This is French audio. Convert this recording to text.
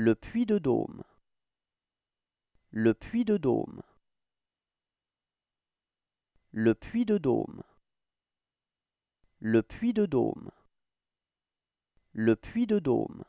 Le puits de Dôme. Le puits de Dôme. Le puits de Dôme. Le puits de Dôme. Le puits de Dôme.